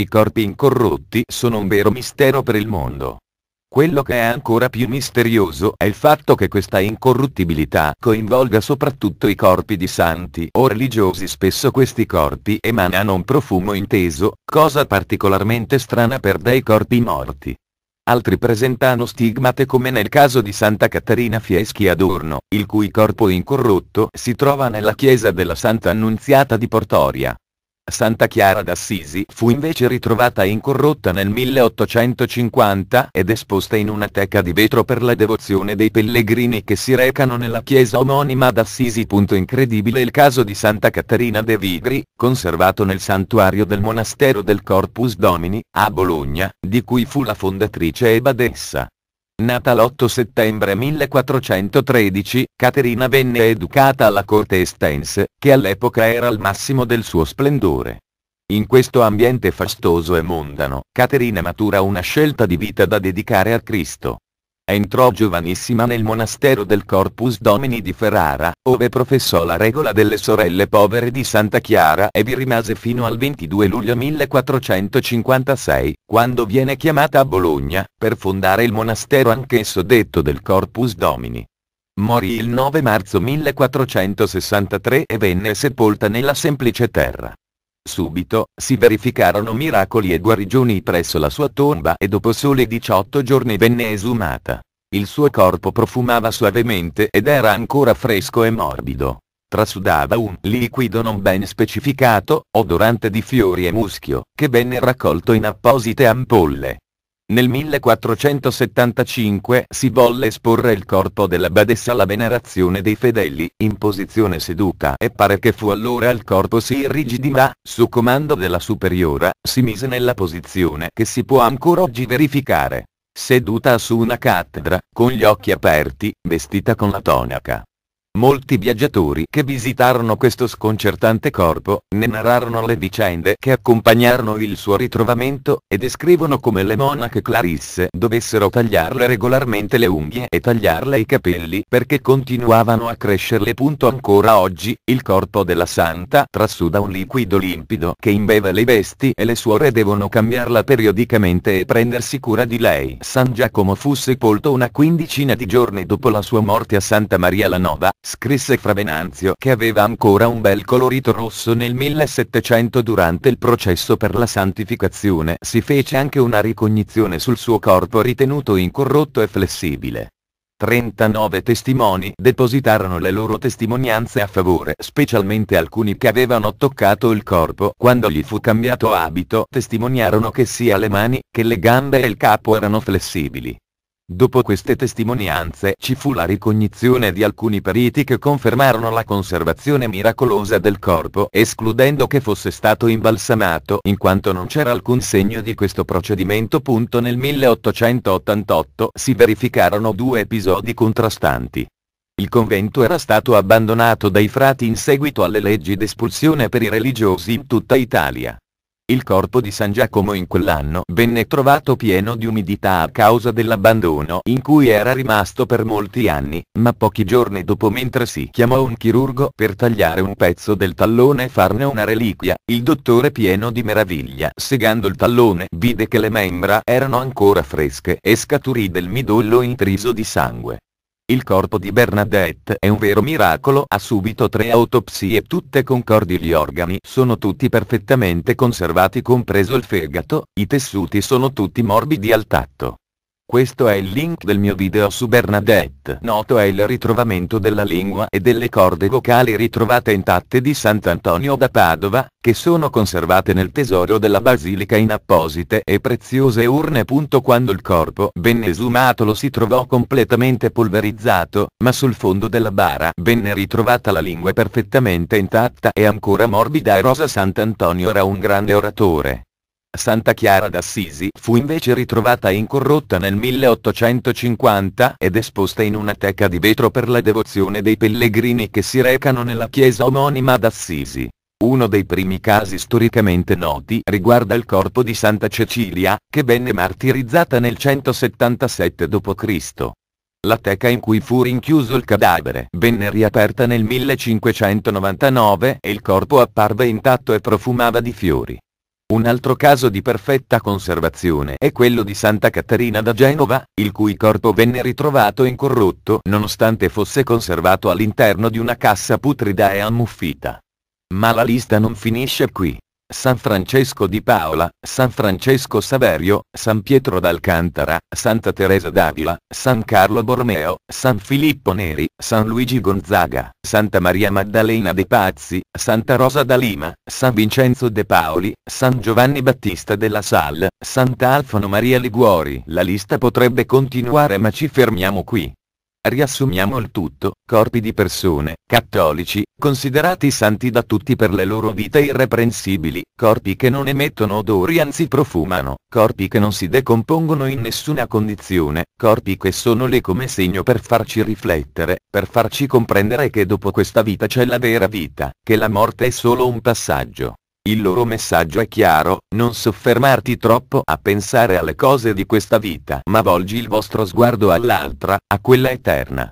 I corpi incorrotti sono un vero mistero per il mondo. Quello che è ancora più misterioso è il fatto che questa incorruttibilità coinvolga soprattutto i corpi di santi o religiosi. Spesso questi corpi emanano un profumo inteso, cosa particolarmente strana per dei corpi morti. Altri presentano stigmate come nel caso di Santa Caterina Fieschi Adorno, il cui corpo incorrotto si trova nella chiesa della Santa Annunziata di Portoria. Santa Chiara d'Assisi fu invece ritrovata incorrotta nel 1850 ed esposta in una teca di vetro per la devozione dei pellegrini che si recano nella chiesa omonima d'Assisi. Incredibile il caso di Santa Caterina de Vigri, conservato nel santuario del monastero del Corpus Domini, a Bologna, di cui fu la fondatrice e badessa. Nata l'8 settembre 1413, Caterina venne educata alla corte estense, che all'epoca era al massimo del suo splendore. In questo ambiente fastoso e mondano, Caterina matura una scelta di vita da dedicare a Cristo. Entrò giovanissima nel monastero del Corpus Domini di Ferrara, ove professò la regola delle sorelle povere di Santa Chiara e vi rimase fino al 22 luglio 1456, quando viene chiamata a Bologna, per fondare il monastero anch'esso detto del Corpus Domini. Morì il 9 marzo 1463 e venne sepolta nella semplice terra. Subito, si verificarono miracoli e guarigioni presso la sua tomba e dopo soli 18 giorni venne esumata. Il suo corpo profumava suavemente ed era ancora fresco e morbido. Trasudava un liquido non ben specificato, odorante di fiori e muschio, che venne raccolto in apposite ampolle. Nel 1475 si volle esporre il corpo della badessa alla venerazione dei fedeli, in posizione seduta e pare che fu allora il corpo si irrigidì ma, su comando della superiora, si mise nella posizione che si può ancora oggi verificare. Seduta su una cattedra, con gli occhi aperti, vestita con la tonaca. Molti viaggiatori che visitarono questo sconcertante corpo, ne narrarono le vicende che accompagnarono il suo ritrovamento, e descrivono come le monache Clarisse dovessero tagliarle regolarmente le unghie e tagliarle i capelli perché continuavano a crescerle. Ancora oggi, il corpo della santa trasuda un liquido limpido che imbeve le vesti e le suore devono cambiarla periodicamente e prendersi cura di lei. San Giacomo fu sepolto una quindicina di giorni dopo la sua morte a Santa Maria la Nova, scrisse Fra Venanzio che aveva ancora un bel colorito rosso nel 1700 durante il processo per la santificazione si fece anche una ricognizione sul suo corpo ritenuto incorrotto e flessibile. 39 testimoni depositarono le loro testimonianze a favore, specialmente alcuni che avevano toccato il corpo quando gli fu cambiato abito, testimoniarono che sia le mani che le gambe e il capo erano flessibili. Dopo queste testimonianze ci fu la ricognizione di alcuni periti che confermarono la conservazione miracolosa del corpo, escludendo che fosse stato imbalsamato in quanto non c'era alcun segno di questo procedimento. Nel 1888 si verificarono due episodi contrastanti. Il convento era stato abbandonato dai frati in seguito alle leggi d'espulsione per i religiosi in tutta Italia. Il corpo di San Giacomo in quell'anno venne trovato pieno di umidità a causa dell'abbandono in cui era rimasto per molti anni, ma pochi giorni dopo mentre si chiamò un chirurgo per tagliare un pezzo del tallone e farne una reliquia, il dottore pieno di meraviglia, segando il tallone, vide che le membra erano ancora fresche e scaturì del midollo intriso di sangue. Il corpo di Bernadette è un vero miracolo, ha subito tre autopsie tutte concordi gli organi sono tutti perfettamente conservati compreso il fegato, i tessuti sono tutti morbidi al tatto, questo è il link del mio video su Bernadette. Noto è il ritrovamento della lingua e delle corde vocali ritrovate intatte di Sant'Antonio da Padova, che sono conservate nel tesoro della basilica in apposite e preziose urne. Quando il corpo venne esumato lo si trovò completamente polverizzato, ma sul fondo della bara venne ritrovata la lingua perfettamente intatta e ancora morbida e rosa. Sant'Antonio era un grande oratore Santa Chiara d'Assisi fu invece ritrovata incorrotta nel 1850 ed esposta in una teca di vetro per la devozione dei pellegrini che si recano nella chiesa omonima d'Assisi. Uno dei primi casi storicamente noti riguarda il corpo di Santa Cecilia, che venne martirizzata nel 177 d.C. La teca in cui fu rinchiuso il cadavere venne riaperta nel 1599 e il corpo apparve intatto e profumava di fiori. Un altro caso di perfetta conservazione è quello di Santa Caterina da Genova, il cui corpo venne ritrovato incorrotto nonostante fosse conservato all'interno di una cassa putrida e ammuffita. Ma la lista non finisce qui. San Francesco di Paola, San Francesco Saverio, San Pietro d'Alcantara, Santa Teresa d'Avila, San Carlo Borromeo, San Filippo Neri, San Luigi Gonzaga, Santa Maria Maddalena de Pazzi, Santa Rosa da Lima, San Vincenzo de Paoli, San Giovanni Battista della Salle, Sant'Alfano Maria Liguori. La lista potrebbe continuare ma ci fermiamo qui. Riassumiamo il tutto, corpi di persone, cattolici, considerati santi da tutti per le loro vite irreprensibili, corpi che non emettono odori anzi profumano, corpi che non si decompongono in nessuna condizione, corpi che sono lì come segno per farci riflettere, per farci comprendere che dopo questa vita c'è la vera vita, che la morte è solo un passaggio, il loro messaggio è chiaro, non soffermarti troppo a pensare alle cose di questa vita, ma volgi il vostro sguardo all'altra, a quella eterna.